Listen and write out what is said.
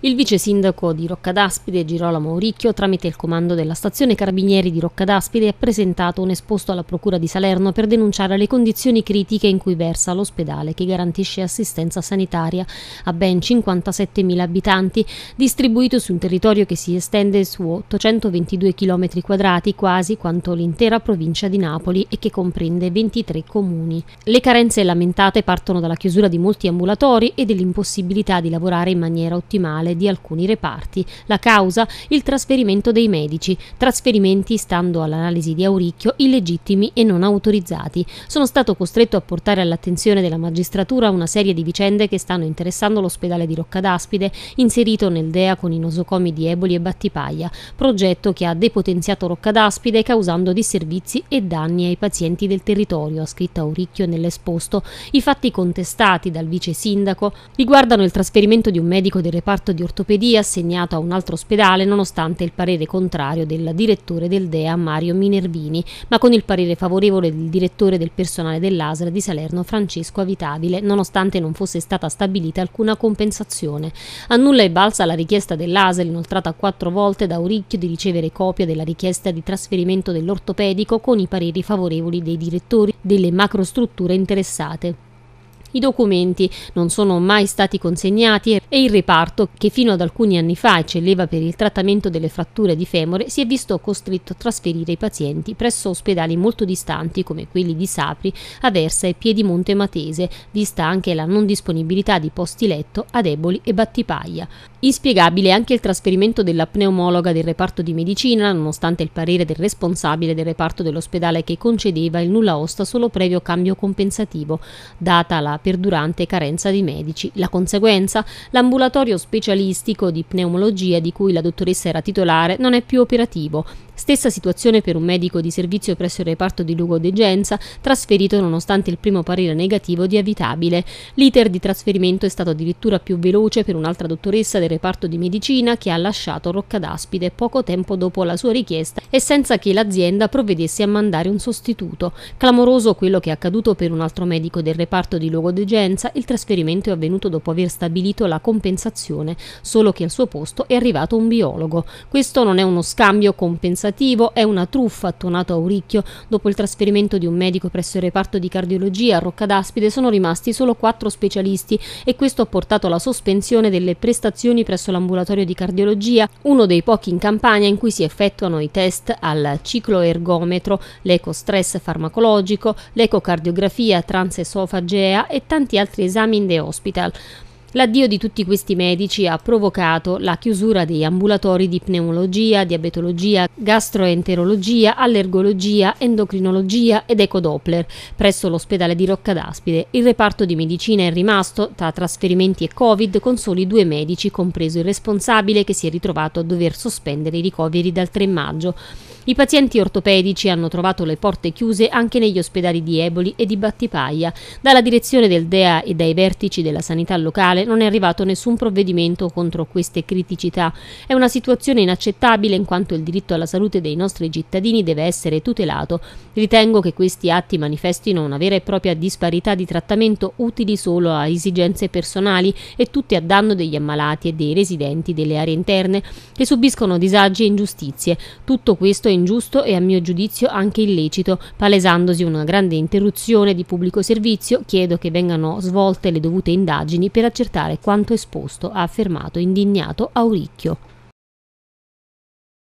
Il vice sindaco di Roccadaspide, Girolamo Auricchio, tramite il comando della stazione Carabinieri di Roccadaspide, ha presentato un esposto alla Procura di Salerno per denunciare le condizioni critiche in cui versa l'ospedale che garantisce assistenza sanitaria a ben 57.000 abitanti, distribuito su un territorio che si estende su 822 km quadrati, quasi quanto l'intera provincia di Napoli e che comprende 23 comuni. Le carenze lamentate partono dalla chiusura di molti ambulatori e dell'impossibilità di lavorare in maniera ottimale personale di alcuni reparti. La causa? Il trasferimento dei medici. Trasferimenti, stando all'analisi di Auricchio, illegittimi e non autorizzati. Sono stato costretto a portare all'attenzione della magistratura una serie di vicende che stanno interessando l'ospedale di Roccadaspide, inserito nel DEA con i nosocomi di Eboli e Battipaglia, progetto che ha depotenziato Roccadaspide causando disservizi e danni ai pazienti del territorio, ha scritto Auricchio nell'esposto. I fatti contestati dal vice sindaco riguardano il trasferimento di un medico del reparto reparto di ortopedia assegnato a un altro ospedale nonostante il parere contrario del direttore del DEA Mario Minervini, ma con il parere favorevole del direttore del personale dell'ASR di Salerno Francesco Avitabile, nonostante non fosse stata stabilita alcuna compensazione. A nulla è balsa la richiesta dell'ASL inoltrata quattro volte da Oricchio di ricevere copia della richiesta di trasferimento dell'ortopedico con i pareri favorevoli dei direttori delle macrostrutture interessate. I documenti non sono mai stati consegnati e il reparto, che fino ad alcuni anni fa eccelleva per il trattamento delle fratture di femore, si è visto costretto a trasferire i pazienti presso ospedali molto distanti come quelli di Sapri, Aversa e Piedimonte Matese, vista anche la non disponibilità di posti letto ad Eboli e Battipaglia. Inspiegabile anche il trasferimento della pneumologa del reparto di medicina, nonostante il parere del responsabile del reparto dell'ospedale che concedeva il nulla osta solo previo cambio compensativo. Data la perdurante carenza di medici. La conseguenza? L'ambulatorio specialistico di pneumologia di cui la dottoressa era titolare non è più operativo Stessa situazione per un medico di servizio presso il reparto di lugodegenza, trasferito nonostante il primo parere negativo di Avitabile. L'iter di trasferimento è stato addirittura più veloce per un'altra dottoressa del reparto di medicina che ha lasciato Roccadaspide poco tempo dopo la sua richiesta e senza che l'azienda provvedesse a mandare un sostituto. Clamoroso quello che è accaduto per un altro medico del reparto di lugodegenza, il trasferimento è avvenuto dopo aver stabilito la compensazione, solo che al suo posto è arrivato un biologo. Questo non è uno scambio compensativo compensativo è una truffa, a Auricchio. Dopo il trasferimento di un medico presso il reparto di cardiologia a Roccadaspide sono rimasti solo quattro specialisti e questo ha portato alla sospensione delle prestazioni presso l'ambulatorio di cardiologia, uno dei pochi in Campania in cui si effettuano i test al cicloergometro, l'ecostress farmacologico, l'ecocardiografia transesofagea e tanti altri esami in the hospital. L'addio di tutti questi medici ha provocato la chiusura dei ambulatori di pneumologia, diabetologia, gastroenterologia, allergologia, endocrinologia ed ecodoppler presso l'ospedale di Roccadaspide. Il reparto di medicina è rimasto, tra trasferimenti e Covid, con soli due medici, compreso il responsabile che si è ritrovato a dover sospendere i ricoveri dal 3 maggio. I pazienti ortopedici hanno trovato le porte chiuse anche negli ospedali di Eboli e di Battipaglia. Dalla direzione del DEA e dai vertici della sanità locale non è arrivato nessun provvedimento contro queste criticità. È una situazione inaccettabile in quanto il diritto alla salute dei nostri cittadini deve essere tutelato. Ritengo che questi atti manifestino una vera e propria disparità di trattamento utili solo a esigenze personali e tutti a danno degli ammalati e dei residenti delle aree interne che subiscono disagi e ingiustizie. Tutto questo ingiusto e a mio giudizio anche illecito, palesandosi una grande interruzione di pubblico servizio, chiedo che vengano svolte le dovute indagini per accertare quanto esposto, ha affermato indignato Auricchio.